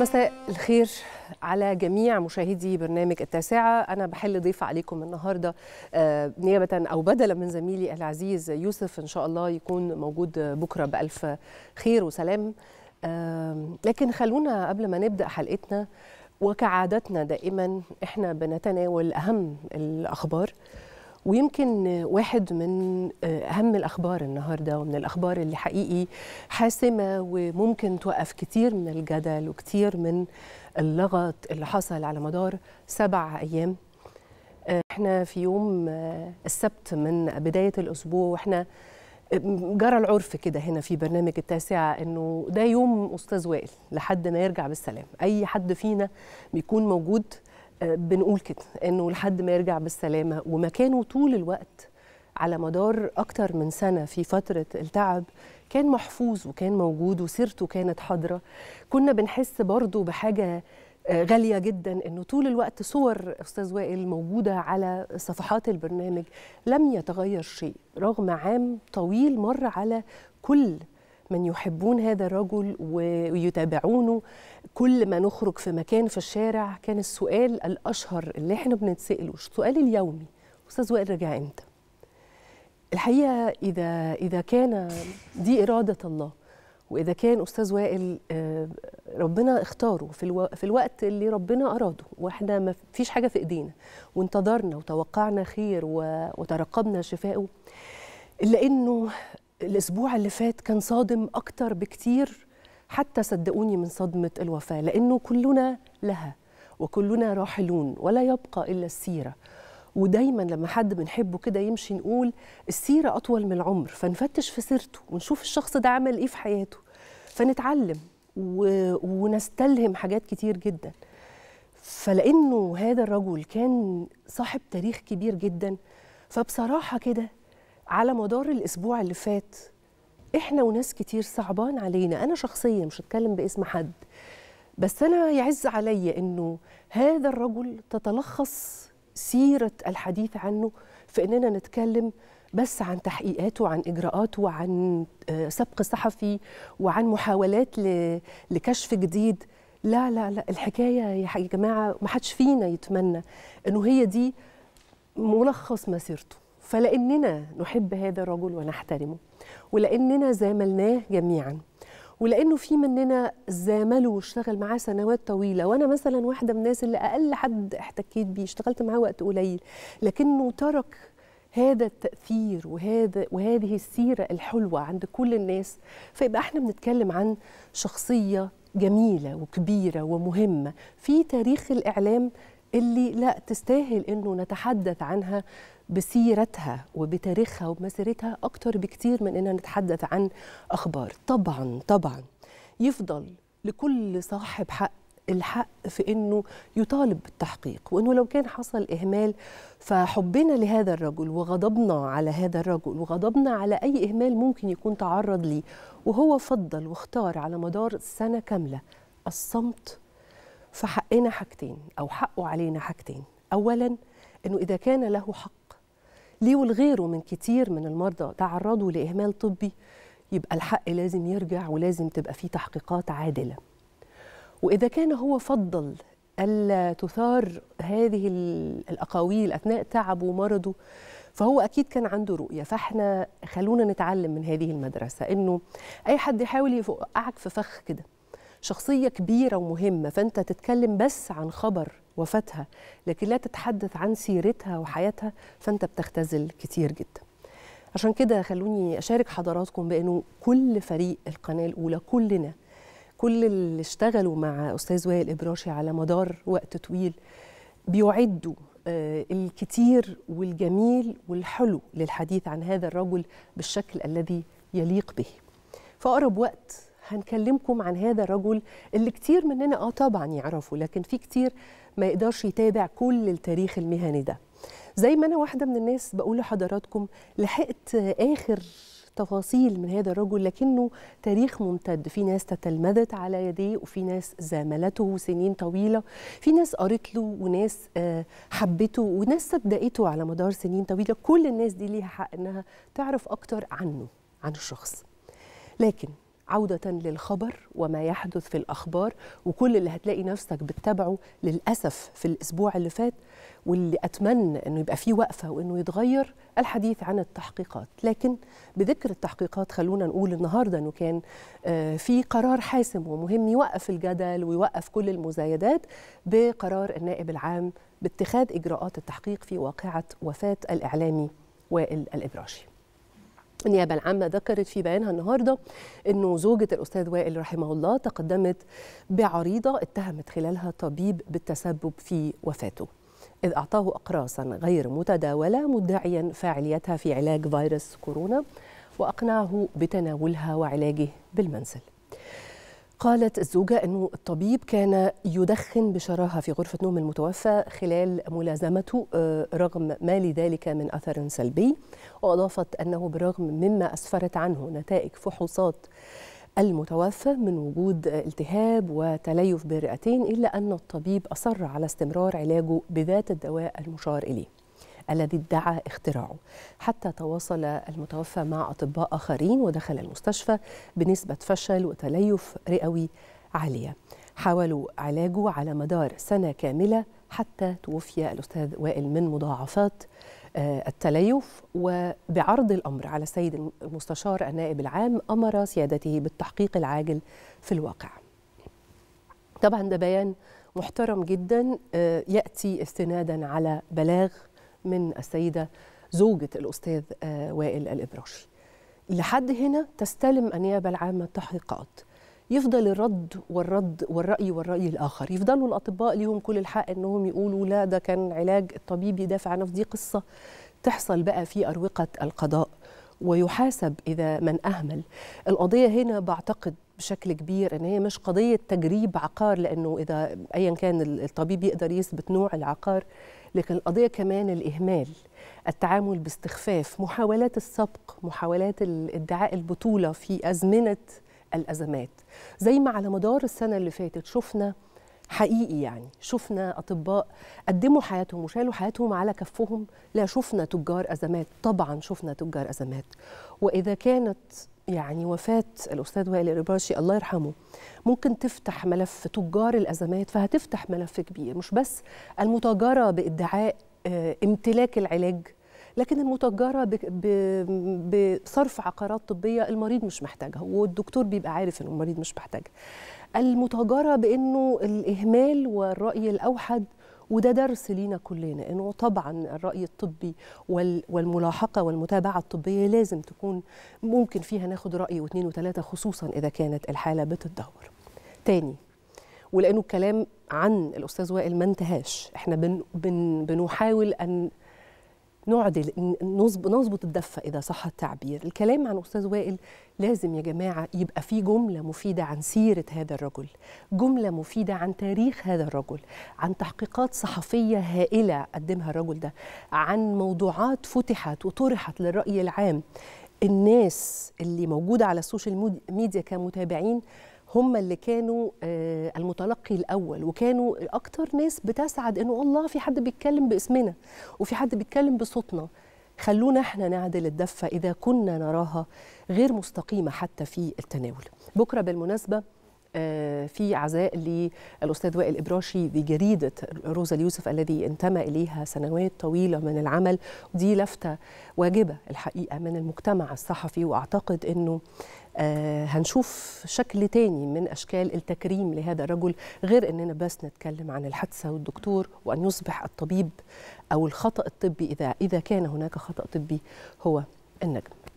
مساء الخير على جميع مشاهدي برنامج التاسعة أنا بحل ضيف عليكم النهاردة آه، نيابة أو بدلا من زميلي العزيز يوسف إن شاء الله يكون موجود بكرة بألف خير وسلام لكن خلونا قبل ما نبدأ حلقتنا وكعادتنا دائما إحنا بنتناول أهم الأخبار ويمكن واحد من آه، اهم الاخبار النهارده ومن الاخبار اللي حقيقي حاسمه وممكن توقف كتير من الجدل وكتير من اللغط اللي حصل على مدار سبع ايام آه، احنا في يوم آه، السبت من بدايه الاسبوع واحنا جرى العرف كده هنا في برنامج التاسعة انه ده يوم استاذ وائل لحد ما يرجع بالسلام اي حد فينا بيكون موجود بنقول كده انه لحد ما يرجع بالسلامه ومكانه طول الوقت على مدار اكتر من سنه في فتره التعب كان محفوظ وكان موجود وسيرته كانت حاضره كنا بنحس برضه بحاجه آه، غاليه جدا انه طول الوقت صور استاذ وائل موجوده على صفحات البرنامج لم يتغير شيء رغم عام طويل مر على كل من يحبون هذا الرجل ويتابعونه كل ما نخرج في مكان في الشارع كان السؤال الأشهر اللي احنا بنتسأله السؤال اليومي أستاذ وائل رجع إمتى؟ الحقيقة إذا إذا كان دي إرادة الله وإذا كان أستاذ وائل آه، ربنا اختاره في, الو... في الوقت اللي ربنا أراده وإحنا ما فيش حاجة في إيدينا وانتظرنا وتوقعنا خير و... وترقبنا شفائه إلا إنه الاسبوع اللي فات كان صادم اكتر بكتير حتى صدقوني من صدمه الوفاه لانه كلنا لها وكلنا راحلون ولا يبقى الا السيره ودايما لما حد بنحبه كده يمشي نقول السيره اطول من العمر فنفتش في سيرته ونشوف الشخص ده عمل ايه في حياته فنتعلم و... ونستلهم حاجات كتير جدا فلانه هذا الرجل كان صاحب تاريخ كبير جدا فبصراحه كده على مدار الاسبوع اللي فات احنا وناس كتير صعبان علينا انا شخصيا مش هتكلم باسم حد بس انا يعز عليا انه هذا الرجل تتلخص سيره الحديث عنه في اننا نتكلم بس عن تحقيقاته وعن اجراءاته وعن آه، سبق صحفي وعن محاولات لكشف جديد لا لا لا الحكايه يا جماعه ما حدش فينا يتمنى انه هي دي ملخص مسيرته فلأننا نحب هذا الرجل ونحترمه ولأننا زاملناه جميعا ولأنه في مننا زامله واشتغل معاه سنوات طويلة وأنا مثلا واحدة من الناس اللي أقل حد احتكيت بيه اشتغلت معاه وقت قليل لكنه ترك هذا التأثير وهذا وهذه السيرة الحلوة عند كل الناس فيبقى احنا بنتكلم عن شخصية جميلة وكبيرة ومهمة في تاريخ الإعلام اللي لا تستاهل انه نتحدث عنها بسيرتها وبتاريخها وبمسيرتها أكتر بكتير من إننا نتحدث عن أخبار طبعا طبعا يفضل لكل صاحب حق الحق في انه يطالب بالتحقيق وانه لو كان حصل اهمال فحبنا لهذا الرجل وغضبنا على هذا الرجل وغضبنا على اي اهمال ممكن يكون تعرض ليه وهو فضل واختار على مدار سنه كامله الصمت فحقنا حاجتين او حقه علينا حاجتين اولا انه اذا كان له حق ليه ولغيره من كتير من المرضى تعرضوا لإهمال طبي يبقى الحق لازم يرجع ولازم تبقى فيه تحقيقات عادلة وإذا كان هو فضل ألا تثار هذه الأقاويل أثناء تعبه ومرضه فهو أكيد كان عنده رؤية فإحنا خلونا نتعلم من هذه المدرسة إنه أي حد يحاول يوقعك في فخ كده شخصيه كبيره ومهمه فانت تتكلم بس عن خبر وفاتها لكن لا تتحدث عن سيرتها وحياتها فانت بتختزل كتير جدا عشان كده خلوني اشارك حضراتكم بانه كل فريق القناه الاولى كلنا كل اللي اشتغلوا مع استاذ وائل ابراشي على مدار وقت طويل بيعدوا آه، الكتير والجميل والحلو للحديث عن هذا الرجل بالشكل الذي يليق به في اقرب وقت هنكلمكم عن هذا الرجل اللي كتير مننا اه طبعا يعرفه لكن في كتير ما يقدرش يتابع كل التاريخ المهني ده زي ما انا واحده من الناس بقول لحضراتكم لحقت اخر تفاصيل من هذا الرجل لكنه تاريخ ممتد في ناس تتلمذت على يديه وفي ناس زاملته سنين طويله في ناس قرت له وناس آه، حبته وناس صدقته على مدار سنين طويله كل الناس دي ليها حق انها تعرف اكتر عنه عن الشخص لكن عودة للخبر وما يحدث في الأخبار وكل اللي هتلاقي نفسك بتتابعه للأسف في الأسبوع اللي فات واللي أتمنى أنه يبقى فيه وقفة وأنه يتغير الحديث عن التحقيقات لكن بذكر التحقيقات خلونا نقول النهاردة أنه كان آه، في قرار حاسم ومهم يوقف الجدل ويوقف كل المزايدات بقرار النائب العام باتخاذ إجراءات التحقيق في واقعة وفاة الإعلامي وائل الإبراشي النيابة العامة ذكرت في بيانها النهاردة أنه زوجة الأستاذ وائل رحمه الله تقدمت بعريضة اتهمت خلالها طبيب بالتسبب في وفاته إذ أعطاه أقراصا غير متداولة مدعيا فاعليتها في علاج فيروس كورونا وأقنعه بتناولها وعلاجه بالمنزل قالت الزوجة أنه الطبيب كان يدخن بشراهة في غرفة نوم المتوفى خلال ملازمته آه، رغم ما لذلك من أثر سلبي وأضافت أنه برغم مما أسفرت عنه نتائج فحوصات المتوفى من وجود التهاب وتليف بالرئتين إلا أن الطبيب أصر على استمرار علاجه بذات الدواء المشار إليه الذي ادعى اختراعه حتى تواصل المتوفى مع أطباء آخرين ودخل المستشفى بنسبة فشل وتليف رئوي عالية حاولوا علاجه على مدار سنة كاملة حتى توفي الأستاذ وائل من مضاعفات آه، التليف وبعرض الأمر على السيد المستشار النائب العام أمر سيادته بالتحقيق العاجل في الواقع طبعا ده بيان محترم جدا آه، يأتي استنادا على بلاغ من السيدة زوجة الأستاذ آه، وائل الإبراشي لحد هنا تستلم النيابة العامة تحقيقات يفضل الرد والرد والرأي والرأي الآخر يفضلوا الأطباء ليهم كل الحق أنهم يقولوا لا ده كان علاج الطبيب يدافع عنه دي قصة تحصل بقى في أروقة القضاء ويحاسب إذا من أهمل القضية هنا بعتقد بشكل كبير ان هي مش قضيه تجريب عقار لانه اذا ايا كان الطبيب يقدر يثبت نوع العقار لكن القضيه كمان الاهمال التعامل باستخفاف محاولات السبق محاولات ادعاء البطوله في ازمنه الازمات زي ما على مدار السنه اللي فاتت شفنا حقيقي يعني شفنا اطباء قدموا حياتهم وشالوا حياتهم على كفهم لا شفنا تجار ازمات طبعا شفنا تجار ازمات واذا كانت يعني وفاة الأستاذ وائل الرباشي الله يرحمه ممكن تفتح ملف تجار الأزمات فهتفتح ملف كبير مش بس المتاجرة بادعاء آه، امتلاك العلاج لكن المتجره بصرف عقارات طبيه المريض مش محتاجها والدكتور بيبقى عارف ان المريض مش محتاجها المتجره بانه الاهمال والراي الاوحد وده درس لينا كلنا انه طبعا الراي الطبي والملاحقه والمتابعه الطبيه لازم تكون ممكن فيها ناخد راي واثنين وثلاثه خصوصا اذا كانت الحاله بتتدهور. تاني ولانه الكلام عن الاستاذ وائل ما انتهاش احنا بن بن بنحاول ان نعدل نظبط الدفه اذا صح التعبير الكلام عن استاذ وائل لازم يا جماعه يبقى في جمله مفيده عن سيره هذا الرجل جمله مفيده عن تاريخ هذا الرجل عن تحقيقات صحفيه هائله قدمها الرجل ده عن موضوعات فتحت وطرحت للراي العام الناس اللي موجوده على السوشيال ميديا كمتابعين هم اللي كانوا آه، المتلقي الاول وكانوا اكتر ناس بتسعد انه الله في حد بيتكلم باسمنا وفي حد بيتكلم بصوتنا خلونا احنا نعدل الدفه اذا كنا نراها غير مستقيمه حتى في التناول بكره بالمناسبه آه، في عزاء للاستاذ وائل ابراشي بجريده روزا اليوسف الذي انتمى اليها سنوات طويله من العمل ودي لفته واجبه الحقيقه من المجتمع الصحفي واعتقد انه آه، هنشوف شكل تاني من أشكال التكريم لهذا الرجل غير أننا بس نتكلم عن الحادثة والدكتور وأن يصبح الطبيب أو الخطأ الطبي إذا, إذا كان هناك خطأ طبي هو النجم